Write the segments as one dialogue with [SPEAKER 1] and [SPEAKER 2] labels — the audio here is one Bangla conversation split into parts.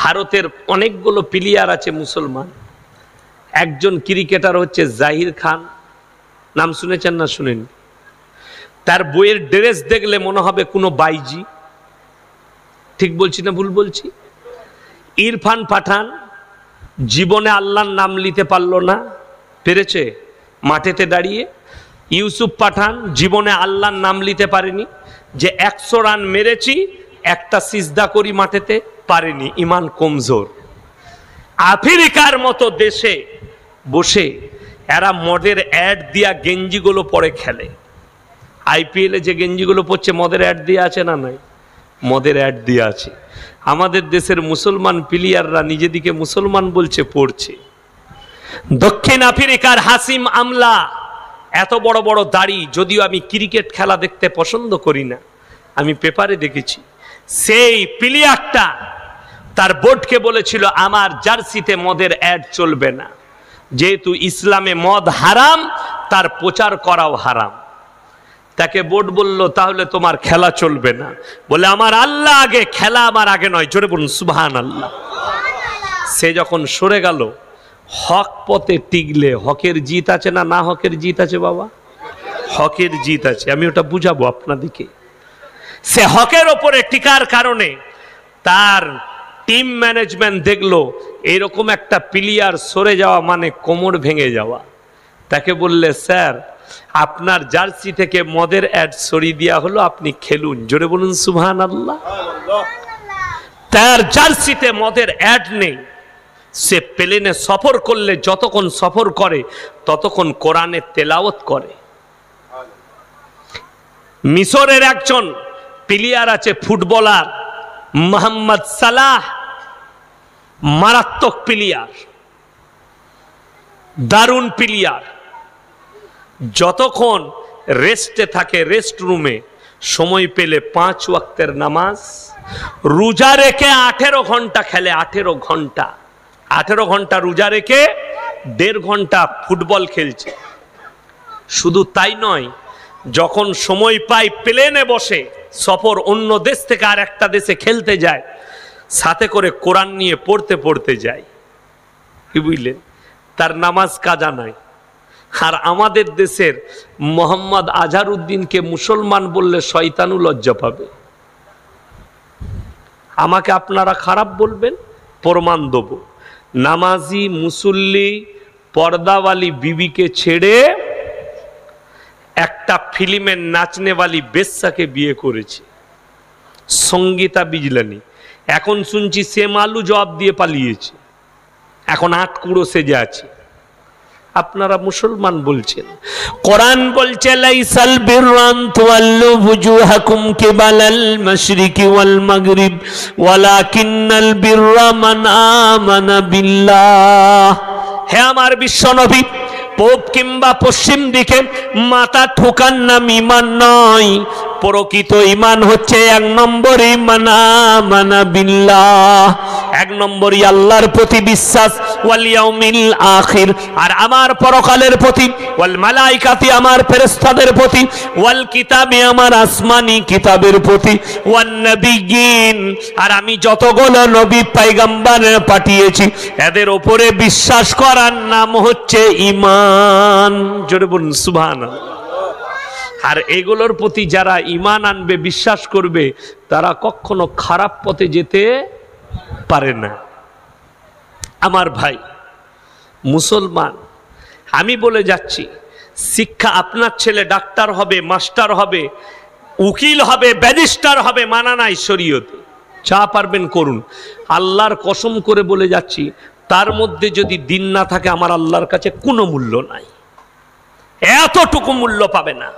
[SPEAKER 1] ভারতের অনেকগুলো প্লেয়ার আছে মুসলমান একজন ক্রিকেটার হচ্ছে জাহির খান নাম শুনেছেন না শুনেন তার বইয়ের ড্রেস দেখলে মনে হবে কোনো বাইজি ঠিক বলছি না ভুল বলছি ইরফান পাঠান জীবনে আল্লাহর নাম নিতে পারলো না পেরেছে মাঠেতে দাঁড়িয়ে ইউসুফ পাঠান জীবনে আল্লাহর নাম নিতে পারেনি যে একশো রান মেরেছি একটা সিজদা করি মাঠেতে পারেনি ইমান কমজোর আফ্রিকার মতো দেশে বসে এরা মদের অ্যাড দিয়া গেঞ্জিগুলো পরে খেলে আইপিএলে যে গেঞ্জিগুলো পড়ছে মদের অ্যাড দিয়ে আছে না নাই মদের অ্যাড দিয়ে আছে আমাদের দেশের মুসলমান প্লেয়াররা নিজেদিকে মুসলমান বলছে পড়ছে দক্ষিণ আফ্রিকার হাসিম আমলা এত বড় বড় দাড়ি যদিও আমি ক্রিকেট খেলা দেখতে পছন্দ করি না আমি পেপারে দেখেছি সেই পিলিয়ারটা তার বোর্ডকে বলেছিল আমার জার্সিতে মদের অ্যাড চলবে না যেহেতু ইসলামে মদ হারাম তার প্রচার করাও হারাম তাকে বোর্ড বলল তাহলে তোমার খেলা চলবে না বলে আমার আল্লাহ আগে খেলা আমার আগে নয় জোরে বলুন সুবাহান আল্লাহ সে যখন সরে গেল হক পথে টিকলে হকের জিত আছে না না হকের জিত আছে বাবা হকের জিত আছে আমি ওটা বুঝাবো আপনাদেরকে সে হকের ওপরে টিকার কারণে তার টিম ম্যানেজমেন্ট দেখলো এরকম একটা প্লেয়ার সরে যাওয়া মানে কোমর ভেঙে যাওয়া তাকে বললে স্যার আপনার জার্সি থেকে মদের অ্যাড সরিয়ে দেওয়া হলো আপনি খেলুন জোরে বলুন সুহান আল্লাহ তার জার্সিতে মদের অ্যাড নেই সে প্লেনে সফর করলে যতক্ষণ সফর করে ততক্ষণ কোরআনে তেলাওত করে মিশরের একজন প্লেয়ার আছে ফুটবলার মোহাম্মদ সালাহ মারাত্মক প্লেয়ার দারুণ প্লেয়ার যতক্ষণ রেস্টে থাকে রেস্ট রুমে সময় পেলে পাঁচ ওয়াক্তের নামাজ রোজা রেখে আঠেরো ঘন্টা খেলে আঠেরো ঘন্টা আঠেরো ঘন্টা রোজা রেখে দেড় ঘন্টা ফুটবল খেলছে শুধু তাই নয় যখন সময় পাই প্লেনে বসে সফর অন্য দেশ থেকে আর একটা দেশে খেলতে যায় সাথে করে কোরআন নিয়ে পড়তে পড়তে যায় কি বুঝলেন তার নামাজ কাজা নয় আর আমাদের দেশের মোহাম্মদ আজহারউদ্দিনকে মুসলমান বললে শয়তানু লজ্জা পাবে আমাকে আপনারা খারাপ বলবেন প্রমাণ দেব নামাজি মুসল্লি পর্দাওয়ালি বিবিকে ছেড়ে একটা ফিল্মের বালি বেশ্যাকে বিয়ে করেছে সঙ্গীতা বিজলানি এখন শুনছি সে মালু জবাব দিয়ে পালিয়েছে এখন আটকুড়ো সেজে আছে আপনারা মুসলমান বলছেন কোরআন বলছে লাইসাল বিররান তুআল্লু বুজুহাকুম হে আমার বিশ্বনবী পূব কিংবা পশ্চিম দিকে মাথা ঠুকান নাম ইমান নয় প্রকৃত ইমান হচ্ছে এক নম্বর ইমানা মানা বিল্লাহ এক নম্বরই আল্লাহর প্রতি বিশ্বাস ওয়ালিয়াউমিল আখির আর আমার পরকালের প্রতি ওয়াল মালাইকাতি আমার ফেরেশতাদের প্রতি ওয়াল কিতাবে আমার আসমানি কিতাবের প্রতি ওয়ান নবিয়িন আর আমি যতগুলো নবী পাইগাম্বার পাঠিয়েছি এদের ওপরে বিশ্বাস করার নাম হচ্ছে ইমান জোরে বলুন সুবহানাল্লাহ আর এগুলোর প্রতি যারা ইমান আনবে বিশ্বাস করবে তারা কখনো খারাপ পথে যেতে পারে না আমার ভাই মুসলমান আমি বলে যাচ্ছি শিক্ষা আপনার ছেলে ডাক্তার হবে মাস্টার হবে উকিল হবে ব্যারিস্টার হবে মানা নাই শরীয়তে যা পারবেন করুন আল্লাহর কসম করে বলে যাচ্ছি তার মধ্যে যদি দিন না থাকে আমার আল্লাহর কাছে কোনো মূল্য নাই এতটুকু মূল্য পাবে না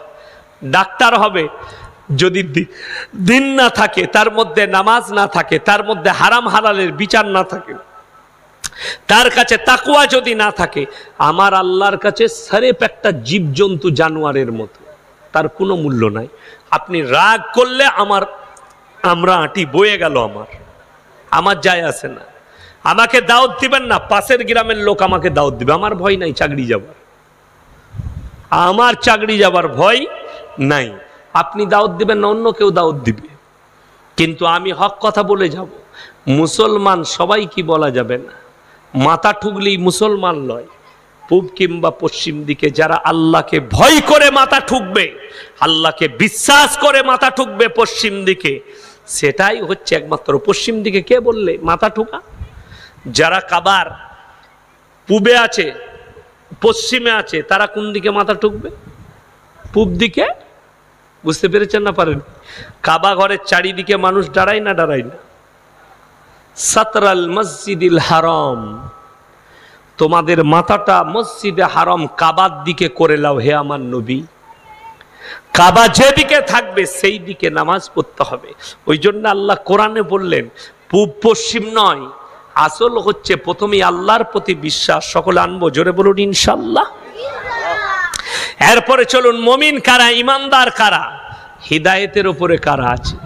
[SPEAKER 1] ডাক্তার হবে যদি দিন না থাকে তার মধ্যে নামাজ না থাকে তার মধ্যে হারাম হালালের বিচার না থাকে তার কাছে তাকুয়া যদি না থাকে আমার আল্লাহর কাছে সারেপ একটা জীবজন্তু জানোয়ারের মতো তার কোনো মূল্য নাই আপনি রাগ করলে আমার আমরা আঁটি বয়ে গেল আমার আমার যায় আসে না আমাকে দাওয়াত দিবেন না পাশের গ্রামের লোক আমাকে দাওয়াত দিবে আমার ভয় নাই চাকরি যাবার আমার চাকরি যাবার ভয় নাই আপনি দাওয়াত দিবেন না অন্য কেউ দাওয়াত দিবে কিন্তু আমি হক কথা বলে যাব মুসলমান সবাই কি বলা যাবে না মাথা ঠুকলেই মুসলমান নয় পূব কিংবা পশ্চিম দিকে যারা আল্লাহকে ভয় করে মাথা ঠুকবে আল্লাহকে বিশ্বাস করে মাথা ঠুকবে পশ্চিম দিকে সেটাই হচ্ছে একমাত্র পশ্চিম দিকে কে বললে মাথা ঠুকা যারা কাবার পূবে আছে পশ্চিমে আছে তারা কোন দিকে মাথা ঠুকবে পূব দিকে বুঝতে পেরেছেন না পারেন কাবা ঘরের চারিদিকে মানুষ দাঁড়ায় না দাঁড়ায় না সাতরাল মসজিদিল হারম তোমাদের মাথাটা মসজিদে হারম কাবার দিকে করে লাও হে আমার নবী কাবা যেদিকে থাকবে সেই দিকে নামাজ পড়তে হবে ওই জন্য আল্লাহ কোরআনে বললেন পূব পশ্চিম নয় আসল হচ্ছে প্রথমেই আল্লাহর প্রতি বিশ্বাস সকলে আনবো জোরে বলুন ইনশাল্লাহ এরপরে চলুন মমিন কারা ইমানদার কারা হৃদায়তের ওপরে কারা আছে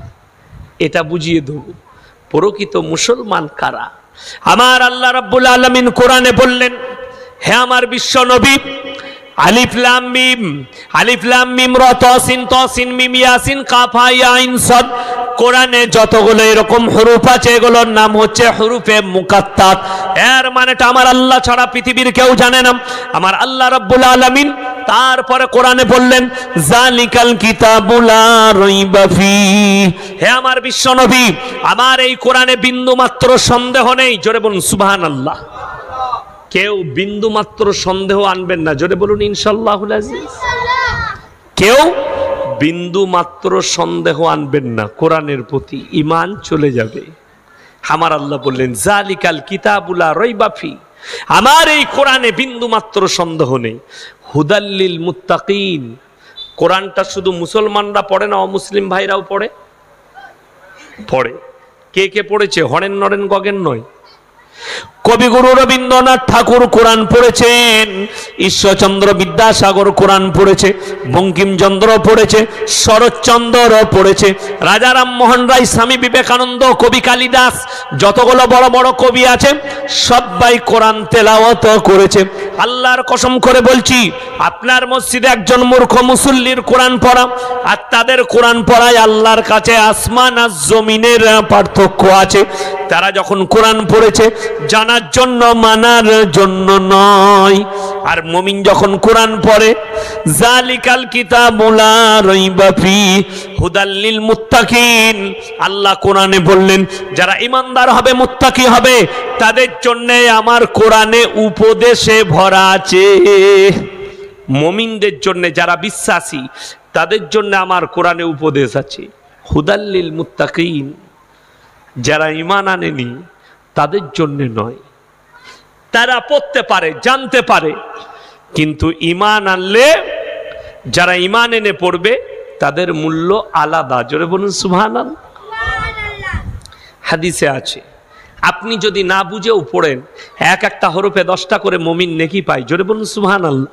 [SPEAKER 1] এটা বুঝিয়ে দেব প্রকৃত মুসলমান কারা আমার আল্লাহ রাব্বুল আলমিন কোরআনে বললেন হে আমার বিশ্ব নবী আলিফলাম মিম আলিফলাম মিম র যতগুলো এরকম হরুফ আছে এগুলোর নাম হচ্ছে আমার আল্লাহ ছাড়া পৃথিবীর কেউ জানে না আমার আল্লাহ রব্বুল আলমিন তারপরে কোরআনে বললেন জালিকাল কিতাবুলা রইবাফি হে আমার বিশ্ব নবী আমার এই কোরআনে বিন্দু মাত্র সন্দেহ নেই জোরে বলুন সুবহান আল্লাহ কেউ বিন্দু মাত্র সন্দেহ আনবেন না জোরে বলুন ইনশাল্লাহুল আজিজ কেউ বিন্দু মাত্র সন্দেহ আনবেন না কোরআনের প্রতি ইমান চলে যাবে আমার আল্লাহ বললেন জালিকাল কিতাবুলা রইবাফি আমার এই কোরআনে বিন্দুমাত্র সন্দেহ নেই হুদাল্লিল মুত্তাকিন কোরআনটা শুধু মুসলমানরা পড়ে না অমুসলিম ভাইরাও পড়ে পড়ে কে কে পড়েছে হরেন নরেন গগেন নয় কবিগুরু রবীন্দ্রনাথ ঠাকুর কোরআন পড়েছেন ঈশ্বরচন্দ্র বিদ্যাসাগর কোরআন পড়েছে বঙ্কিমচন্দ্র পড়েছে শরৎচন্দ্র পড়েছে রাজা রামমোহন রায় স্বামী বিবেকানন্দ কবি কালিদাস যতগুলো বড় বড় কবি আছে সবাই কোরআন তেলাওয়াত করেছে আল্লাহর কসম করে বলছি আপনার মসজিদে একজন মূর্খ মুসল্লির কোরআন পড়া আর তাদের কোরআন পড়ায় আল্লাহর কাছে আসমান আর জমিনের পার্থক্য আছে তারা যখন কোরআন পড়েছে জানার জন্য মানার জন্য নয় আর মমিন যখন কোরআন পড়ে জালিকাল কিতাবুলা রইবাফি হুদাল্লিল মুত্তাকিন আল্লাহ কোরআনে বললেন যারা ইমানদার হবে মুত্তাকি হবে তাদের জন্যে আমার কোরআনে উপদেশে ভরা আছে মমিনদের জন্য যারা বিশ্বাসী তাদের জন্য আমার কোরআনে উপদেশ আছে হুদাল্লিল মুত্তাকিন যারা ইমান আনেনি তাদের জন্যে নয় তারা পড়তে পারে জানতে পারে কিন্তু ইমান আনলে যারা ইমান এনে পড়বে তাদের মূল্য আলাদা জোরে বলুন সুহান হাদিসে আছে আপনি যদি না বুঝেও পড়েন এক একটা হরফে দশটা করে মমিন নেকি পাই জোরে বলুন সুহান আল্লাহ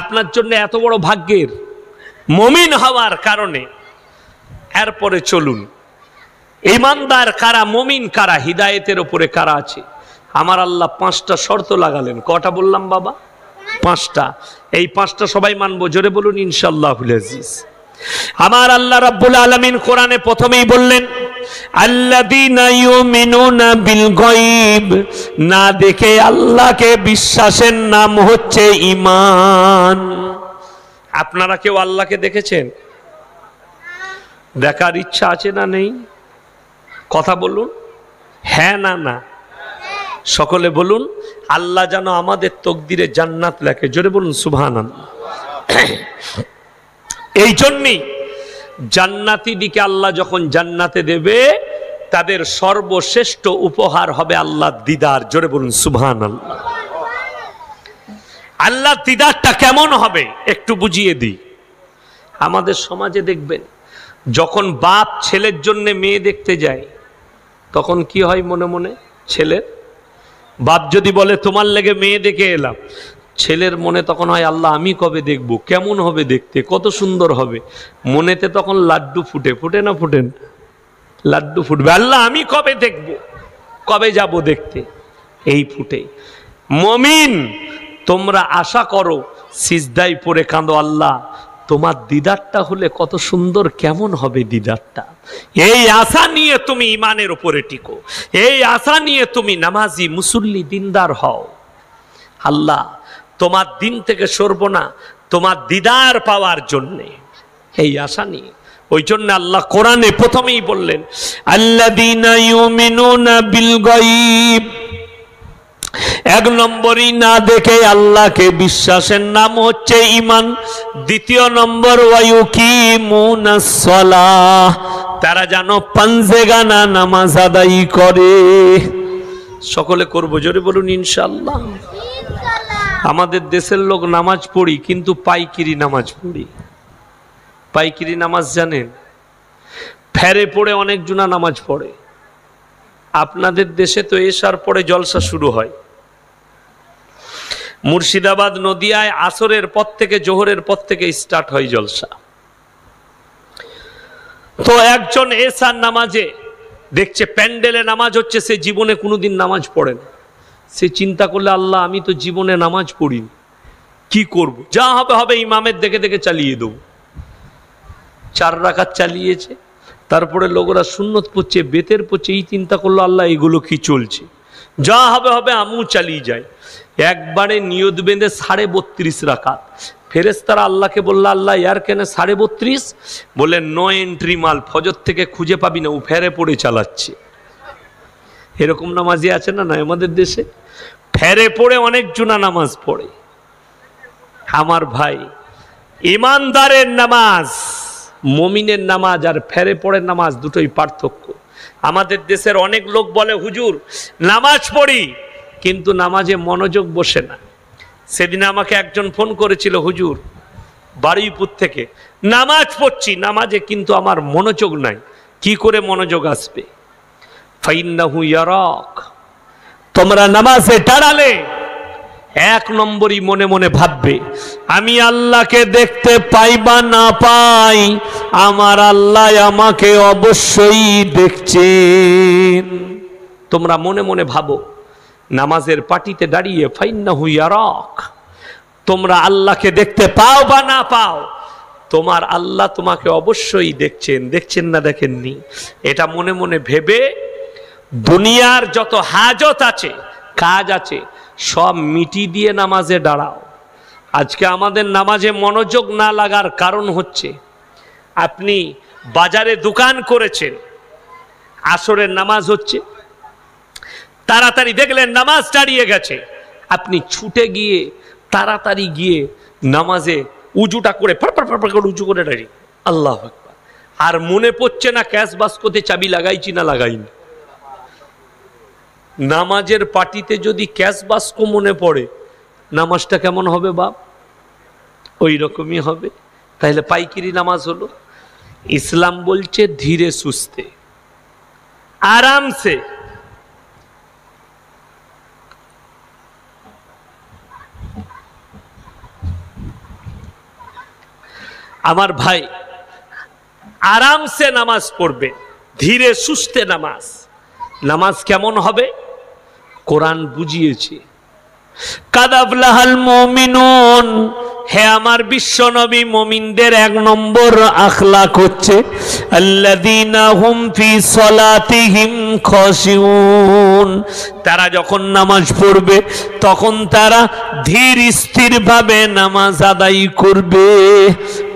[SPEAKER 1] আপনার জন্য এত বড় ভাগ্যের মমিন হওয়ার কারণে এরপরে চলুন ইমানদার কারা মমিন কারা হৃদায়তের ওপরে কারা আছে আমার আল্লাহ পাঁচটা শর্ত লাগালেন কটা বললাম বাবা পাঁচটা এই পাঁচটা সবাই মানবো জোরে বলুন ইনশাল্লাহ আমার আল্লাহ রাবুল আলামিন কোরআনে প্রথমেই বললেন না দেখে আল্লাহকে বিশ্বাসের নাম হচ্ছে ইমান আপনারা কেউ আল্লাহকে দেখেছেন দেখার ইচ্ছা আছে না নেই কথা বলুন হ্যাঁ না না সকলে বলুন আল্লাহ যেন আমাদের তকদিরে জান্নাত লেখে জোরে বলুন সুভান এই জন্যই জান্নাতি দিকে আল্লাহ যখন জান্নাতে দেবে তাদের সর্বশ্রেষ্ঠ উপহার হবে আল্লাহ দিদার জোরে বলুন সুভান আল্লাহ দিদারটা কেমন হবে একটু বুঝিয়ে দিই আমাদের সমাজে দেখবেন যখন বাপ ছেলের জন্য মেয়ে দেখতে যায় তখন কি হয় মনে মনে ছেলের বাপ যদি বলে তোমার লেগে মেয়ে দেখে এলাম ছেলের মনে তখন হয় আল্লাহ আমি কবে দেখব কেমন হবে দেখতে কত সুন্দর হবে মনেতে তখন লাড্ডু ফুটে ফুটে না ফুটেন লাড্ডু ফুটবে আল্লাহ আমি কবে দেখব কবে যাব দেখতে এই ফুটে মমিন তোমরা আশা করো সিজদাই পরে কাঁদো আল্লাহ তোমার দিদারটা হলে কত সুন্দর কেমন হবে দিদারটা এই আশা নিয়ে তুমি ইমানের উপরে টিকো এই আশা নিয়ে তুমি নামাজি মুসল্লি দিনদার হও আল্লাহ তোমার দিন থেকে সরব না তোমার দিদার পাওয়ার জন্যে এই আশা নিয়ে ওই জন্য আল্লাহ কোরআনে প্রথমেই বললেন আল্লাহ দিন বিল গাইব এক নম্বরই না দেখে আল্লাহকে বিশ্বাসের নাম হচ্ছে ইমান দ্বিতীয় নম্বর ওয়ায়ুকি মুনাসলাহ তারা যেন পাঞ্জেগানা নামাজ আদায় করে সকলে করবো জোরে বলুন ইনশাল্লাহ আমাদের দেশের লোক নামাজ পড়ি কিন্তু পাইকিরি নামাজ পড়ি পাইকিরি নামাজ জানেন ফ্যারে পড়ে অনেক জুনা নামাজ পড়ে আপনাদের দেশে তো এসার পরে জলসা শুরু হয় মুর্শিদাবাদ নদিয়ায় আসরের পর থেকে জোহরের পর থেকে স্টার্ট হয় জলসা তো একজন এসার নামাজে দেখছে প্যান্ডেলে নামাজ হচ্ছে সে জীবনে কোনোদিন নামাজ পড়ে না সে চিন্তা করলে আল্লাহ আমি তো জীবনে নামাজ পড়িনি কি করব। যা হবে হবে ইমামের দেখে দেখে চালিয়ে দেব চার রাখাত চালিয়েছে তারপরে লোকরা সুন্নত পড়ছে বেতের পড়ছে এই চিন্তা করলো আল্লাহ এগুলো কি চলছে যা হবে হবে আমু চালিয়ে যাই একবারে নিয়ত বেঁধে সাড়ে বত্রিশ রাখাত তারা আল্লাহকে বললো আল্লাহ ইয়ার কেন সাড়ে বত্রিশ বলে নয় এন্ট্রি মাল ফজর থেকে খুঁজে পাবি না ও ফেরে পড়ে চালাচ্ছে এরকম নামাজি আছে না না আমাদের দেশে ফেরে পড়ে অনেক জুনা নামাজ পড়ে আমার ভাই ইমানদারের নামাজ মমিনের নামাজ আর ফেরে পড়ে নামাজ দুটোই পার্থক্য আমাদের দেশের অনেক লোক বলে হুজুর নামাজ পড়ি কিন্তু নামাজে মনোযোগ বসে না সেদিন আমাকে একজন ফোন করেছিল হুজুর বারুইপুর থেকে নামাজ পড়ছি নামাজে কিন্তু আমার মনোযোগ নাই কি করে মনোযোগ আসবে ফাইন্নাহু ইয়ারক তোমরা নামাজে দাঁড়ালে এক নম্বরই মনে মনে ভাববে আমি আল্লাহকে দেখতে পাই বা না পাই আমার আল্লাহ আমাকে অবশ্যই দেখছেন তোমরা মনে মনে ভাবো নামাজের পাটিতে দাঁড়িয়ে ফাইন্না হুইয়ারক তোমরা আল্লাহকে দেখতে পাও বা না পাও তোমার আল্লাহ তোমাকে অবশ্যই দেখছেন দেখছেন না দেখেননি এটা মনে মনে ভেবে দুনিয়ার যত হাজত আছে কাজ আছে সব মিটি দিয়ে নামাজে দাঁড়াও আজকে আমাদের নামাজে মনোযোগ না লাগার কারণ হচ্ছে আপনি বাজারে দোকান করেছেন আসরের নামাজ হচ্ছে তাড়াতাড়ি দেখলেন নামাজ দাঁড়িয়ে গেছে আপনি ছুটে গিয়ে তাড়াতাড়ি গিয়ে নামাজে উজুটা করে ফাঁপা ফাঁপা করে উঁচু করে দাঁড়িয়ে আল্লাহ আর মনে পড়ছে না ক্যাশ বাস্কতে চাবি লাগাইছি না লাগাইনি নামাজের পাটিতে যদি ক্যাশ বাস্ক মনে পড়ে নামাজটা কেমন হবে বাপ ওই রকমই হবে তাহলে পাইকিরি নামাজ হলো ইসলাম বলছে ধীরে সুস্থে আরামসে আমার ভাই আরামসে নামাজ পড়বে ধীরে সুস্থে নামাজ নামাজ কেমন হবে কোরআন বুঝিয়েছে কাদাবলাহাল মমিনুন হে আমার বিশ্বনবী মমিনদের এক নম্বর আখলাক হচ্ছে তারা যখন নামাজ পড়বে তখন তারা ধীর স্থিরভাবে নামাজ আদায় করবে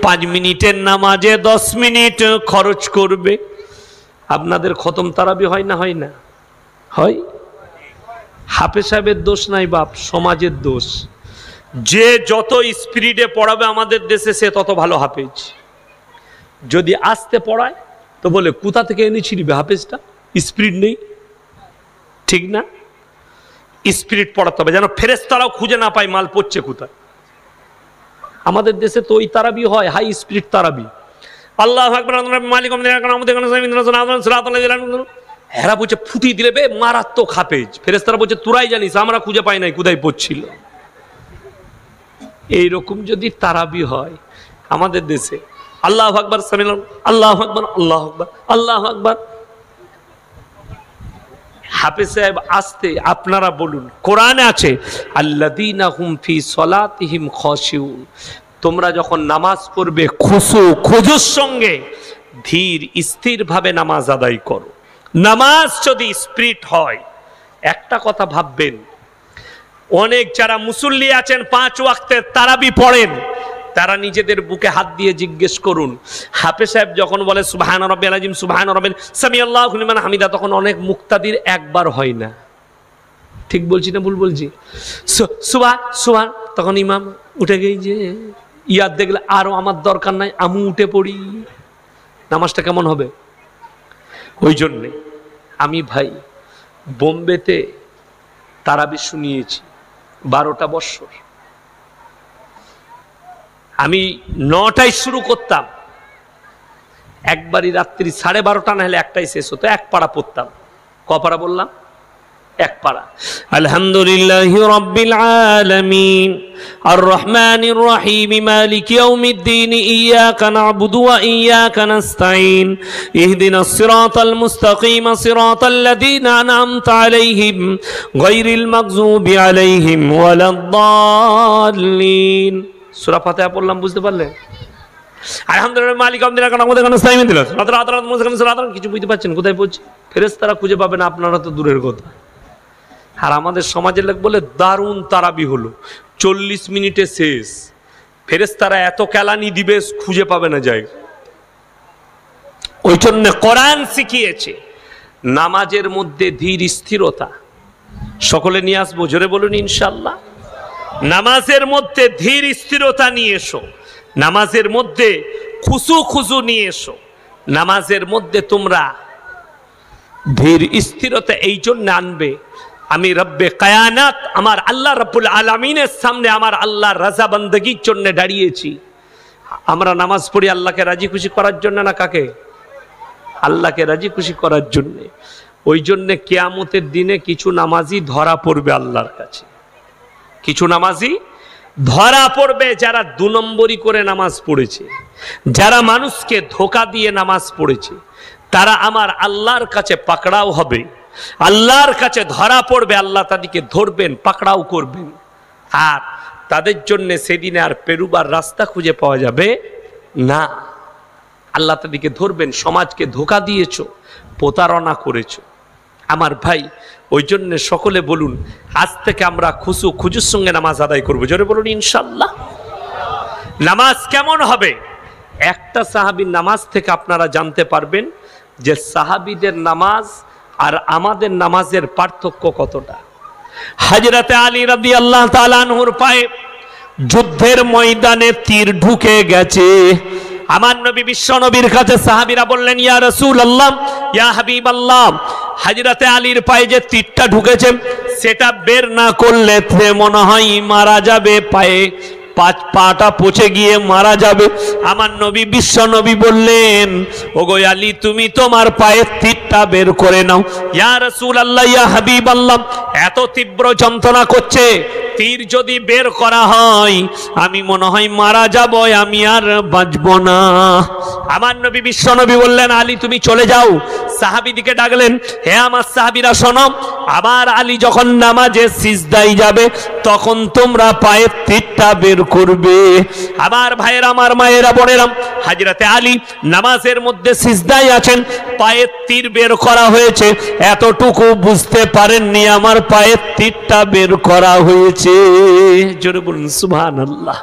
[SPEAKER 1] পাঁচ মিনিটের নামাজে দশ মিনিট খরচ করবে আপনাদের খতম তারাবি হয় না হয় না হয় হাফেজ সাহেবের দোষ নাই বাপ সমাজের দোষ যে যত স্পিরিটে পড়াবে আমাদের দেশে সে তত ভালো হাফেজ যদি আসতে পড়ায় তো বলে কোথা থেকে এনে ছিড়বে হাফেজটা স্পিরিট নেই ঠিক না স্পিরিট পড়াতে হবে যেন ফেরেস্তারাও খুঁজে না পায় মাল পড়ছে কোথায় আমাদের দেশে তো ওই তারাবি হয় হাই স্পিরিট তারাবি আল্লাহ মালিক আমাদের হেরা বলছে ফুটি দিলে বে মারাত্মক হাফেজ ফেরেস্তারা বলছে তোরাই জানিস আমরা খুঁজে পাই নাই কোথায় পড়ছিল এইরকম যদি তারাবি হয় আমাদের দেশে আল্লাহ আকবর সামিলন আল্লাহ আকবর আল্লাহ আকবর আল্লাহ আকবর হাফেজ সাহেব আসতে আপনারা বলুন কোরআনে আছে আল্লাদিনা সলাতিহিম খসিউন তোমরা যখন নামাজ পড়বে খুশু খুজুর সঙ্গে ধীর স্থিরভাবে নামাজ আদায় করো নামাজ যদি স্প্রিট হয় একটা কথা ভাববেন অনেক যারা মুসল্লি আছেন পাঁচ ওয়াক্তের তারাবি পড়েন তারা নিজেদের বুকে হাত দিয়ে জিজ্ঞেস করুন হাফে সাহেব যখন বলে সুবাহান রবেন আজিম সুবাহান রবেন সামি আল্লাহ হুলিমান হামিদা তখন অনেক মুক্তাদির একবার হয় না ঠিক বলছি না ভুল বলছি সুবা সুবা তখন ইমাম উঠে গেই যে ইয়ার দেখলে আরও আমার দরকার নাই আমি উঠে পড়ি নামাজটা কেমন হবে ওই জন্যে আমি ভাই বোম্বেতে তারাবি শুনিয়েছি বারোটা বৎসর আমি নটায় শুরু করতাম একবারই রাত্রি সাড়ে বারোটা না হলে একটাই শেষ হতো এক পাড়া পড়তাম কপাড়া বললাম এক পাড়া আলহামদুলিল্লাহ রব্বিল আলামিন আর রহমানির রহিম মালিক ইয়াউমিদ্দিন ইয়াকা নাবুদু ওয়া ইয়াকা নাস্তাইন ইহদিনাস সিরাতাল মুস্তাকিম সিরাতাল লাযীনা আন'আমতা আলাইহিম গায়রিল মাগযুবি আলাইহিম ওয়ালাদ-দাল্লিন সূরা ফাতিহা পড়লাম বুঝতে পারলে আলহামদুলিল্লাহ মালিক আমদিনা কানা আমাদের কাছে সাইমে দিল রাত রাত রাত কিছু বুঝতে পারছেন কোথায় পড়ছে ফেরেস তারা খুঁজে পাবেন আপনারা তো দূরের কথা আর আমাদের সমাজের লোক বলে দারুণ তারাবি হলো চল্লিশ মিনিটে শেষ ফেরেস তারা এত কেলানি দিবে খুঁজে পাবে না যায় ওই জন্য কোরআন শিখিয়েছে নামাজের মধ্যে ধীর স্থিরতা সকলে নিয়ে আসবো জোরে বলুন ইনশাল্লাহ নামাজের মধ্যে ধীর স্থিরতা নিয়ে এসো নামাজের মধ্যে খুসু খুসু নিয়ে এসো নামাজের মধ্যে তোমরা ধীর স্থিরতা এই জন্য আনবে আমি রব্বে কায়ানাত আমার আল্লাহ রব্বুল আলমিনের সামনে আমার আল্লাহ রাজাবন্দগির জন্য দাঁড়িয়েছি আমরা নামাজ পড়ি আল্লাহকে রাজি খুশি করার জন্য না কাকে আল্লাহকে রাজি খুশি করার জন্যে ওই জন্যে কেয়ামতের দিনে কিছু নামাজি ধরা পড়বে আল্লাহর কাছে কিছু নামাজি ধরা পড়বে যারা দু নম্বরই করে নামাজ পড়েছে যারা মানুষকে ধোকা দিয়ে নামাজ পড়েছে তারা আমার আল্লাহর কাছে পাকড়াও হবে আল্লাহর কাছে ধরা পড়বে আল্লাহ তাদেরকে ধরবেন পাকড়াও করবেন আর তাদের জন্য সেদিনে আর পেরুবার রাস্তা খুঁজে পাওয়া যাবে না আল্লাহ তাদেরকে ধরবেন সমাজকে ধোকা দিয়েছ প্রতারণা করেছ আমার ভাই ওই জন্য সকলে বলুন আজ থেকে আমরা খুশু খুজুর সঙ্গে নামাজ আদায় করবো জোরে বলুন ইনশাল্লাহ নামাজ কেমন হবে একটা সাহাবির নামাজ থেকে আপনারা জানতে পারবেন যে সাহাবিদের নামাজ আর আমাদের নামাজের পার্থক্য কতটা হাজরাতে আলী রাদি আল্লাহ তালানহুর পায়ে যুদ্ধের ময়দানে তীর ঢুকে গেছে আমার নবী বিশ্ব নবীর কাছে সাহাবিরা বললেন ইয়া রসুল আল্লাহ ইয়া হাবিব আল্লাহ হাজরাতে আলীর পায়ে যে তীরটা ঢুকেছে সেটা বের না করলে মনে হয় মারা যাবে পায়ে পাঁচ পাটা পচে গিয়ে মারা যাবে আমার নবী বিশ্ব নবী বললেন ওগো আলী তুমি তোমার পায়ের তীরটা বের করে নাও ইয়া রসুল আল্লাহ ইয়া হাবিব আল্লাহ এত তীব্র যন্ত্রণা করছে তীর যদি বের করা হয় আমি মনে হয় মারা যাব আমি আর বাঁচব না আমার নবী বিশ্ব নবী বললেন আলী তুমি চলে যাও সাহাবিদিকে ডাকলেন হে আমার সাহাবিরা শোনো আবার আলী যখন নামাজে সিজদাই যাবে তখন তোমরা পায়ের তীরটা বের করবে আবার ভাইয়ের আমার মায়েরা বোনেরাম হাজিরাতে আলী নামাজের মধ্যে সিজদাই আছেন পায়ের তীর বের করা হয়েছে এতটুকু বুঝতে পারেননি আমার পায়ের তীরটা বের করা হয়েছে দিয়েছে জোরে বলুন সুহান আল্লাহ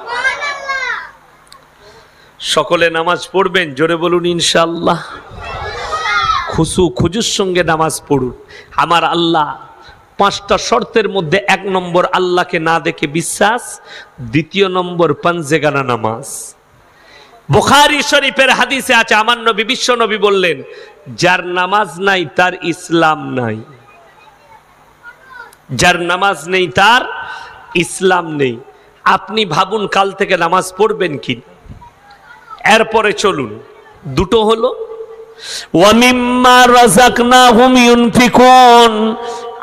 [SPEAKER 1] সকলে নামাজ পড়বেন জোরে বলুন ইনশাল্লাহ খুসু খুজুর সঙ্গে নামাজ পড়ুন আমার আল্লাহ পাঁচটা শর্তের মধ্যে এক নম্বর আল্লাহকে না দেখে বিশ্বাস দ্বিতীয় নম্বর পাঞ্জেগানা নামাজ বোখারি শরীফের হাদিসে আছে আমার নবী বিশ্ব নবী বললেন যার নামাজ নাই তার ইসলাম নাই যার নামাজ নেই তার ইসলাম নেই আপনি ভাবুন কাল থেকে নামাজ পড়বেন কি এরপরে চলুন দুটো হলো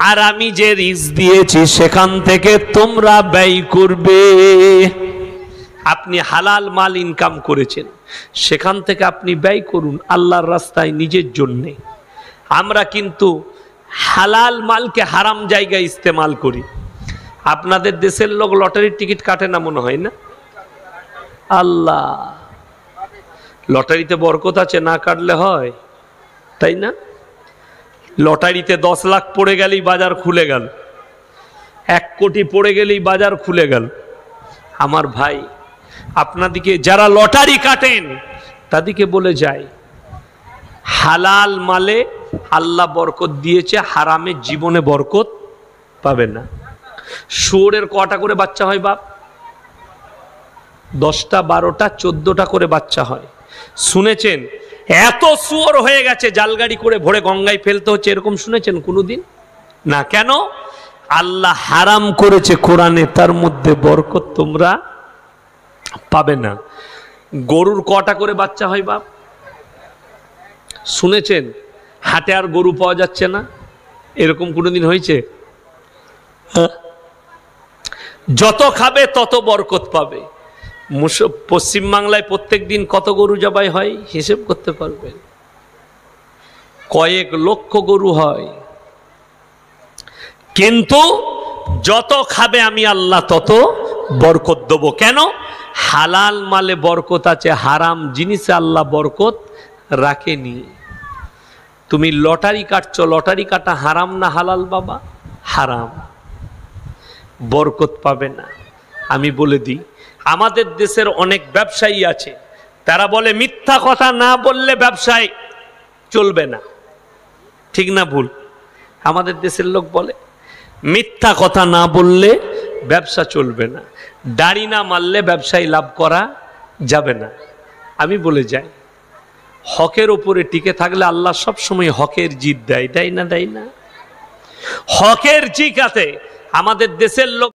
[SPEAKER 1] আর আমি যে রিস দিয়েছি সেখান থেকে তোমরা ব্যয় করবে আপনি হালাল মাল ইনকাম করেছেন সেখান থেকে আপনি ব্যয় করুন আল্লাহর রাস্তায় নিজের জন্যে আমরা কিন্তু হালাল মালকে হারাম জায়গায় ইস্তেমাল করি আপনাদের দেশের লোক লটারির টিকিট কাটে না মনে হয় না আল্লাহ লটারিতে বরকত আছে না কাটলে হয় তাই না লটারিতে দশ লাখ পড়ে গেলেই বাজার খুলে গেল এক কোটি পড়ে গেলেই বাজার খুলে গেল আমার ভাই আপনাদিকে যারা লটারি কাটেন তাদেরকে বলে যায় হালাল মালে আল্লাহ বরকত দিয়েছে হারামের জীবনে বরকত পাবে না শুয়োরের কটা করে বাচ্চা হয় বাপ দশটা বারোটা চোদ্দটা করে বাচ্চা হয় শুনেছেন এত শুয়োর হয়ে গেছে জালগাড়ি করে ভরে গঙ্গায় ফেলতে হচ্ছে এরকম শুনেছেন কোনোদিন না কেন আল্লাহ হারাম করেছে কোরআনে তার মধ্যে বরকত তোমরা পাবে না গরুর কটা করে বাচ্চা হয় বাপ শুনেছেন হাটে আর গরু পাওয়া যাচ্ছে না এরকম কোনোদিন হয়েছে হ্যাঁ যত খাবে তত বরকত পাবে পশ্চিমবাংলায় প্রত্যেক দিন কত গরু জবাই হয় হিসেব করতে পারবেন কয়েক লক্ষ গরু হয় কিন্তু যত খাবে আমি আল্লাহ তত বরকত দেব কেন হালাল মালে বরকত আছে হারাম জিনিসে আল্লাহ বরকত রাখেনি তুমি লটারি কাটছো লটারি কাটা হারাম না হালাল বাবা হারাম বরকত পাবে না আমি বলে দিই আমাদের দেশের অনেক ব্যবসায়ী আছে তারা বলে মিথ্যা কথা না বললে ব্যবসায় চলবে না ঠিক না ভুল আমাদের দেশের লোক বলে মিথ্যা কথা না বললে ব্যবসা চলবে না দাড়ি না মারলে ব্যবসায় লাভ করা যাবে না আমি বলে যাই হকের ওপরে টিকে থাকলে আল্লাহ সবসময় হকের জিত দেয় দেয় না দেয় না হকের জিকাতে আমাদের দেশের লোক